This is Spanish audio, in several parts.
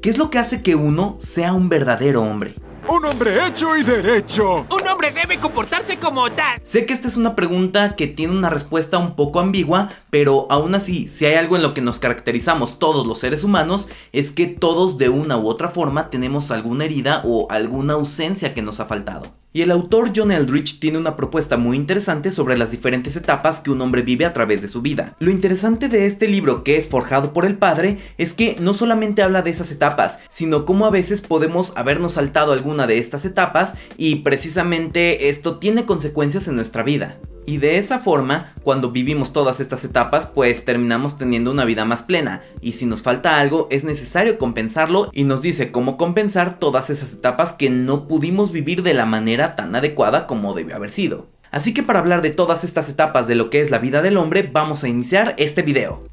¿Qué es lo que hace que uno sea un verdadero hombre? Un hombre hecho y derecho. Un hombre debe comportarse como tal. Sé que esta es una pregunta que tiene una respuesta un poco ambigua, pero aún así, si hay algo en lo que nos caracterizamos todos los seres humanos, es que todos de una u otra forma tenemos alguna herida o alguna ausencia que nos ha faltado. Y el autor John Eldridge tiene una propuesta muy interesante sobre las diferentes etapas que un hombre vive a través de su vida. Lo interesante de este libro que es forjado por el padre es que no solamente habla de esas etapas, sino cómo a veces podemos habernos saltado alguna de estas etapas y precisamente esto tiene consecuencias en nuestra vida. Y de esa forma, cuando vivimos todas estas etapas, pues terminamos teniendo una vida más plena. Y si nos falta algo, es necesario compensarlo y nos dice cómo compensar todas esas etapas que no pudimos vivir de la manera tan adecuada como debió haber sido. Así que para hablar de todas estas etapas de lo que es la vida del hombre, vamos a iniciar este video.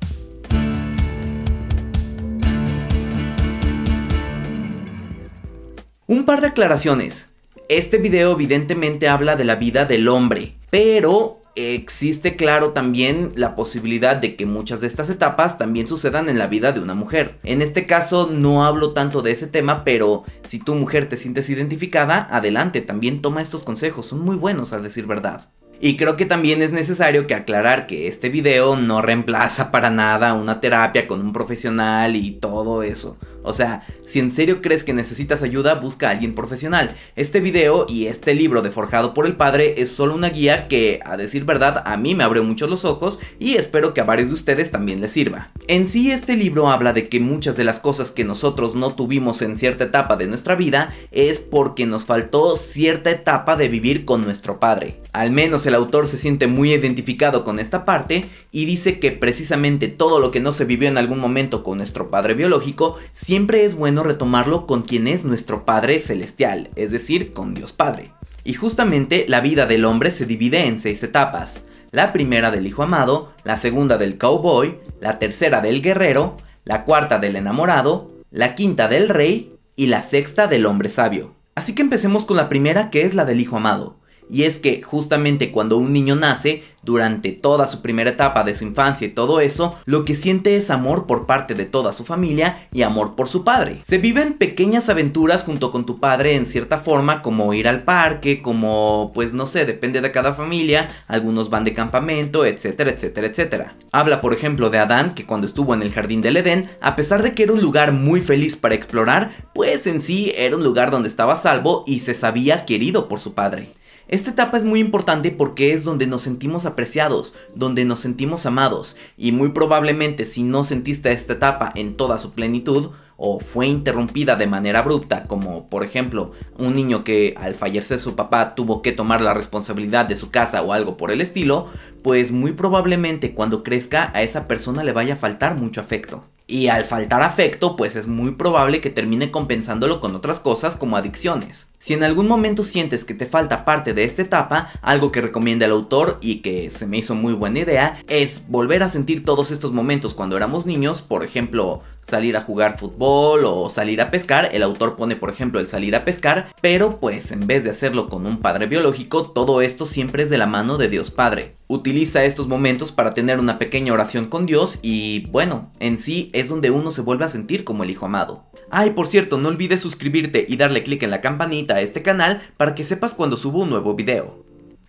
Un par de aclaraciones. Este video evidentemente habla de la vida del hombre, pero existe claro también la posibilidad de que muchas de estas etapas también sucedan en la vida de una mujer. En este caso no hablo tanto de ese tema, pero si tu mujer te sientes identificada, adelante, también toma estos consejos, son muy buenos al decir verdad. Y creo que también es necesario que aclarar que este video no reemplaza para nada una terapia con un profesional y todo eso. O sea, si en serio crees que necesitas ayuda, busca a alguien profesional. Este video y este libro de Forjado por el Padre es solo una guía que, a decir verdad, a mí me abrió mucho los ojos y espero que a varios de ustedes también les sirva. En sí, este libro habla de que muchas de las cosas que nosotros no tuvimos en cierta etapa de nuestra vida es porque nos faltó cierta etapa de vivir con nuestro padre. Al menos el autor se siente muy identificado con esta parte y dice que precisamente todo lo que no se vivió en algún momento con nuestro padre biológico siempre es bueno retomarlo con quien es nuestro Padre Celestial, es decir, con Dios Padre. Y justamente la vida del hombre se divide en seis etapas. La primera del hijo amado, la segunda del cowboy, la tercera del guerrero, la cuarta del enamorado, la quinta del rey y la sexta del hombre sabio. Así que empecemos con la primera que es la del hijo amado. Y es que justamente cuando un niño nace, durante toda su primera etapa de su infancia y todo eso, lo que siente es amor por parte de toda su familia y amor por su padre. Se viven pequeñas aventuras junto con tu padre en cierta forma, como ir al parque, como pues no sé, depende de cada familia, algunos van de campamento, etcétera, etcétera, etcétera. Habla por ejemplo de Adán, que cuando estuvo en el jardín del Edén, a pesar de que era un lugar muy feliz para explorar, pues en sí era un lugar donde estaba salvo y se sabía querido por su padre. Esta etapa es muy importante porque es donde nos sentimos apreciados, donde nos sentimos amados, y muy probablemente si no sentiste esta etapa en toda su plenitud, o fue interrumpida de manera abrupta, como por ejemplo un niño que al fallecer su papá tuvo que tomar la responsabilidad de su casa o algo por el estilo, pues muy probablemente cuando crezca a esa persona le vaya a faltar mucho afecto. Y al faltar afecto, pues es muy probable que termine compensándolo con otras cosas como adicciones. Si en algún momento sientes que te falta parte de esta etapa, algo que recomienda el autor y que se me hizo muy buena idea, es volver a sentir todos estos momentos cuando éramos niños, por ejemplo, salir a jugar fútbol o salir a pescar, el autor pone por ejemplo el salir a pescar, pero pues en vez de hacerlo con un padre biológico, todo esto siempre es de la mano de Dios Padre. Utiliza estos momentos para tener una pequeña oración con Dios y bueno, en sí es donde uno se vuelve a sentir como el hijo amado. Ay, por cierto, no olvides suscribirte y darle clic en la campanita a este canal para que sepas cuando subo un nuevo video.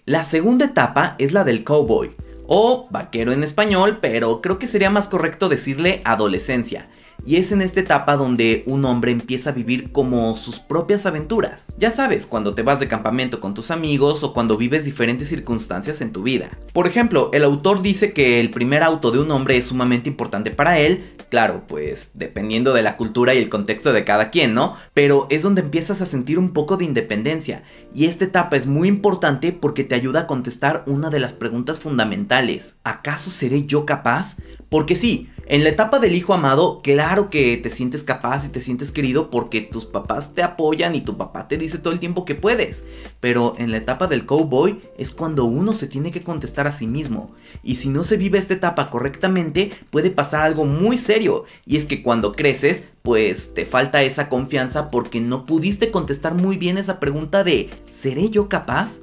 La segunda etapa es la del cowboy, o vaquero en español, pero creo que sería más correcto decirle adolescencia, y es en esta etapa donde un hombre empieza a vivir como sus propias aventuras. Ya sabes, cuando te vas de campamento con tus amigos o cuando vives diferentes circunstancias en tu vida. Por ejemplo, el autor dice que el primer auto de un hombre es sumamente importante para él, claro, pues dependiendo de la cultura y el contexto de cada quien, ¿no? Pero es donde empiezas a sentir un poco de independencia y esta etapa es muy importante porque te ayuda a contestar una de las preguntas fundamentales. ¿Acaso seré yo capaz? Porque sí, en la etapa del hijo amado, claro que te sientes capaz y te sientes querido porque tus papás te apoyan y tu papá te dice todo el tiempo que puedes. Pero en la etapa del cowboy es cuando uno se tiene que contestar a sí mismo. Y si no se vive esta etapa correctamente, puede pasar algo muy serio. Y es que cuando creces, pues te falta esa confianza porque no pudiste contestar muy bien esa pregunta de ¿seré yo capaz?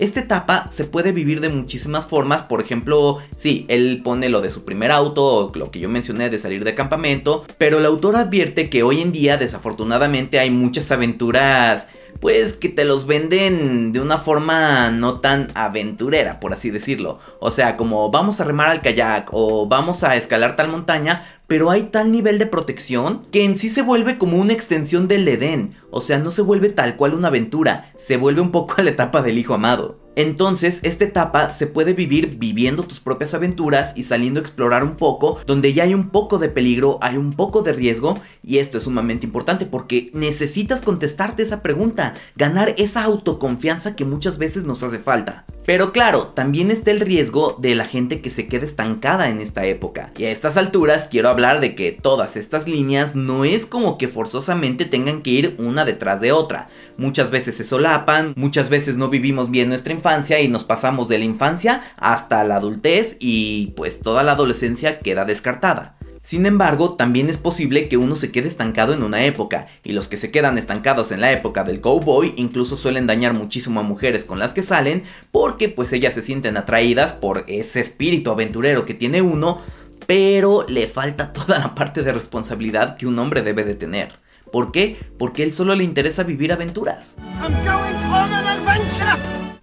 Esta etapa se puede vivir de muchísimas formas, por ejemplo, sí, él pone lo de su primer auto o lo que yo mencioné de salir de campamento, pero el autor advierte que hoy en día desafortunadamente hay muchas aventuras pues que te los venden de una forma no tan aventurera, por así decirlo. O sea, como vamos a remar al kayak o vamos a escalar tal montaña, pero hay tal nivel de protección que en sí se vuelve como una extensión del Edén, o sea, no se vuelve tal cual una aventura, se vuelve un poco a la etapa del hijo amado. Entonces, esta etapa se puede vivir viviendo tus propias aventuras y saliendo a explorar un poco, donde ya hay un poco de peligro, hay un poco de riesgo, y esto es sumamente importante porque necesitas contestarte esa pregunta, ganar esa autoconfianza que muchas veces nos hace falta. Pero claro, también está el riesgo de la gente que se quede estancada en esta época. Y a estas alturas quiero hablar de que todas estas líneas no es como que forzosamente tengan que ir una detrás de otra. Muchas veces se solapan, muchas veces no vivimos bien nuestra infancia y nos pasamos de la infancia hasta la adultez y pues toda la adolescencia queda descartada. Sin embargo, también es posible que uno se quede estancado en una época, y los que se quedan estancados en la época del cowboy incluso suelen dañar muchísimo a mujeres con las que salen, porque pues ellas se sienten atraídas por ese espíritu aventurero que tiene uno, pero le falta toda la parte de responsabilidad que un hombre debe de tener. ¿Por qué? Porque él solo le interesa vivir aventuras.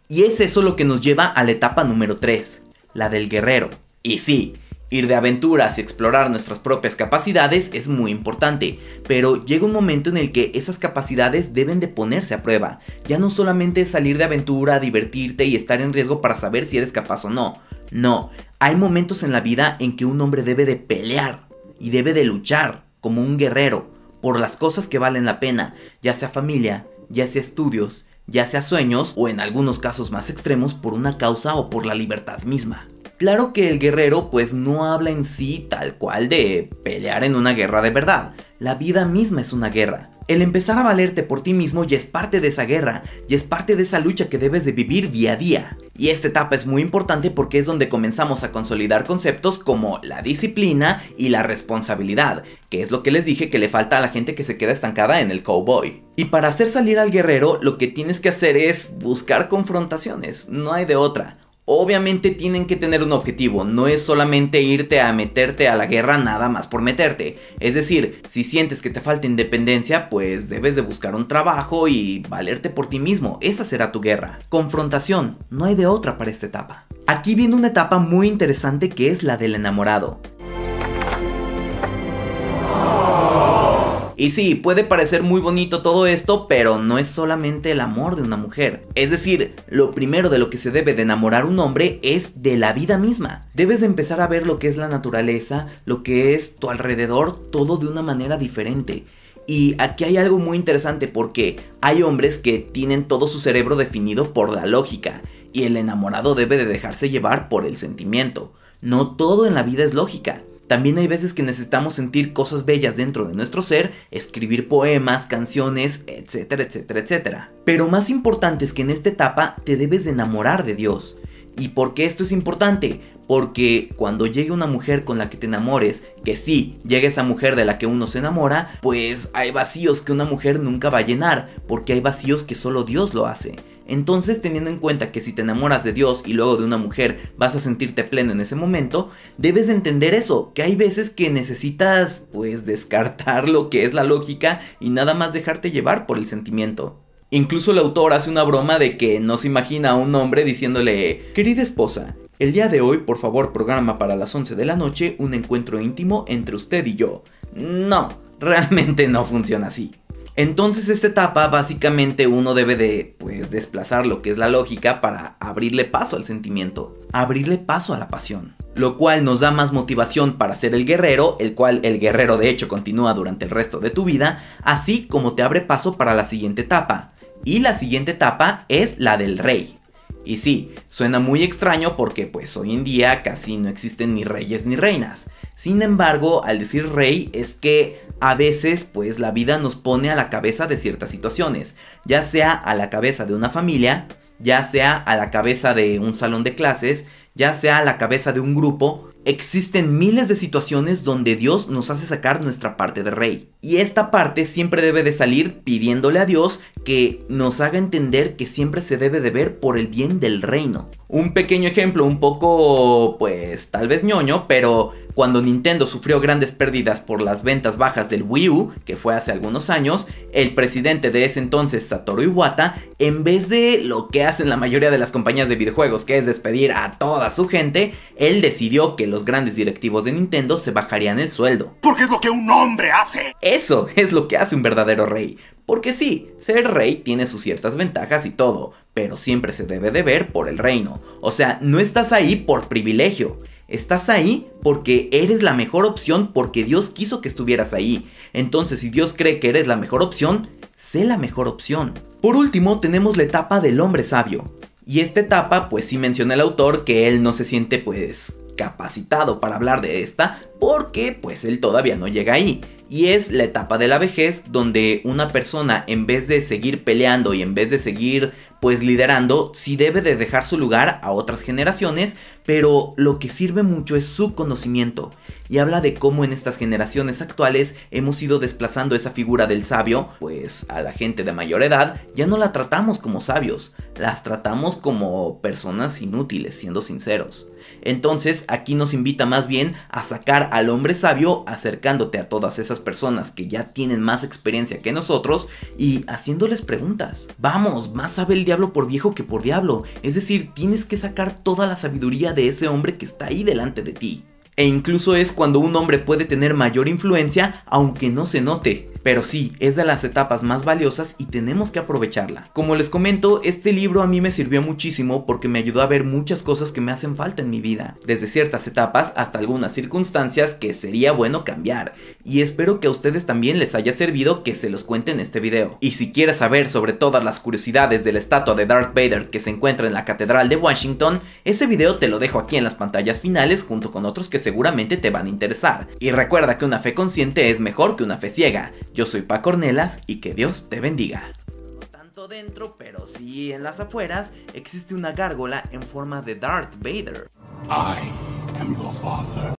Y es eso lo que nos lleva a la etapa número 3, la del guerrero. Y sí, Ir de aventuras y explorar nuestras propias capacidades es muy importante, pero llega un momento en el que esas capacidades deben de ponerse a prueba. Ya no solamente es salir de aventura, divertirte y estar en riesgo para saber si eres capaz o no. No, hay momentos en la vida en que un hombre debe de pelear y debe de luchar como un guerrero por las cosas que valen la pena, ya sea familia, ya sea estudios, ya sea sueños o en algunos casos más extremos por una causa o por la libertad misma. Claro que el guerrero pues no habla en sí tal cual de pelear en una guerra de verdad, la vida misma es una guerra. El empezar a valerte por ti mismo ya es parte de esa guerra, y es parte de esa lucha que debes de vivir día a día. Y esta etapa es muy importante porque es donde comenzamos a consolidar conceptos como la disciplina y la responsabilidad, que es lo que les dije que le falta a la gente que se queda estancada en el cowboy. Y para hacer salir al guerrero, lo que tienes que hacer es buscar confrontaciones, no hay de otra. Obviamente tienen que tener un objetivo, no es solamente irte a meterte a la guerra nada más por meterte. Es decir, si sientes que te falta independencia, pues debes de buscar un trabajo y valerte por ti mismo, esa será tu guerra. Confrontación, no hay de otra para esta etapa. Aquí viene una etapa muy interesante que es la del enamorado. Y sí, puede parecer muy bonito todo esto, pero no es solamente el amor de una mujer. Es decir, lo primero de lo que se debe de enamorar un hombre es de la vida misma. Debes de empezar a ver lo que es la naturaleza, lo que es tu alrededor, todo de una manera diferente. Y aquí hay algo muy interesante porque hay hombres que tienen todo su cerebro definido por la lógica y el enamorado debe de dejarse llevar por el sentimiento. No todo en la vida es lógica. También hay veces que necesitamos sentir cosas bellas dentro de nuestro ser, escribir poemas, canciones, etcétera, etcétera, etcétera. Pero más importante es que en esta etapa te debes de enamorar de Dios. ¿Y por qué esto es importante? Porque cuando llegue una mujer con la que te enamores, que sí, llega esa mujer de la que uno se enamora, pues hay vacíos que una mujer nunca va a llenar, porque hay vacíos que solo Dios lo hace. Entonces, teniendo en cuenta que si te enamoras de Dios y luego de una mujer vas a sentirte pleno en ese momento, debes entender eso, que hay veces que necesitas, pues, descartar lo que es la lógica y nada más dejarte llevar por el sentimiento. Incluso el autor hace una broma de que no se imagina a un hombre diciéndole, querida esposa, el día de hoy por favor programa para las 11 de la noche un encuentro íntimo entre usted y yo. No, realmente no funciona así. Entonces esta etapa básicamente uno debe de pues desplazar lo que es la lógica para abrirle paso al sentimiento, abrirle paso a la pasión, lo cual nos da más motivación para ser el guerrero, el cual el guerrero de hecho continúa durante el resto de tu vida, así como te abre paso para la siguiente etapa. Y la siguiente etapa es la del rey, y sí, suena muy extraño porque pues hoy en día casi no existen ni reyes ni reinas. Sin embargo, al decir rey es que a veces pues la vida nos pone a la cabeza de ciertas situaciones, ya sea a la cabeza de una familia, ya sea a la cabeza de un salón de clases, ya sea a la cabeza de un grupo, Existen miles de situaciones donde Dios nos hace sacar nuestra parte de rey. Y esta parte siempre debe de salir pidiéndole a Dios que nos haga entender que siempre se debe de ver por el bien del reino. Un pequeño ejemplo, un poco, pues tal vez ñoño, pero cuando Nintendo sufrió grandes pérdidas por las ventas bajas del Wii U, que fue hace algunos años, el presidente de ese entonces, Satoru Iwata, en vez de lo que hacen la mayoría de las compañías de videojuegos, que es despedir a toda su gente, él decidió que los grandes directivos de Nintendo se bajarían el sueldo. Porque es lo que un hombre hace. Eso es lo que hace un verdadero rey. Porque sí, ser rey tiene sus ciertas ventajas y todo, pero siempre se debe de ver por el reino. O sea, no estás ahí por privilegio. Estás ahí porque eres la mejor opción porque Dios quiso que estuvieras ahí. Entonces, si Dios cree que eres la mejor opción, sé la mejor opción. Por último, tenemos la etapa del hombre sabio. Y esta etapa, pues sí menciona el autor que él no se siente pues capacitado para hablar de esta porque pues él todavía no llega ahí. Y es la etapa de la vejez donde una persona en vez de seguir peleando y en vez de seguir pues liderando sí debe de dejar su lugar a otras generaciones, pero lo que sirve mucho es su conocimiento y habla de cómo en estas generaciones actuales hemos ido desplazando esa figura del sabio, pues a la gente de mayor edad ya no la tratamos como sabios, las tratamos como personas inútiles, siendo sinceros. Entonces aquí nos invita más bien a sacar al hombre sabio acercándote a todas esas personas que ya tienen más experiencia que nosotros y haciéndoles preguntas. Vamos, más sabe el diablo por viejo que por diablo, es decir, tienes que sacar toda la sabiduría de ese hombre que está ahí delante de ti e incluso es cuando un hombre puede tener mayor influencia aunque no se note. Pero sí, es de las etapas más valiosas y tenemos que aprovecharla. Como les comento, este libro a mí me sirvió muchísimo porque me ayudó a ver muchas cosas que me hacen falta en mi vida, desde ciertas etapas hasta algunas circunstancias que sería bueno cambiar, y espero que a ustedes también les haya servido que se los cuente en este video. Y si quieres saber sobre todas las curiosidades de la estatua de Darth Vader que se encuentra en la Catedral de Washington, ese video te lo dejo aquí en las pantallas finales junto con otros que seguramente te van a interesar. Y recuerda que una fe consciente es mejor que una fe ciega. Yo soy Paco Cornelas y que Dios te bendiga. No tanto dentro, pero sí en las afueras, existe una gárgola en forma de Darth Vader. I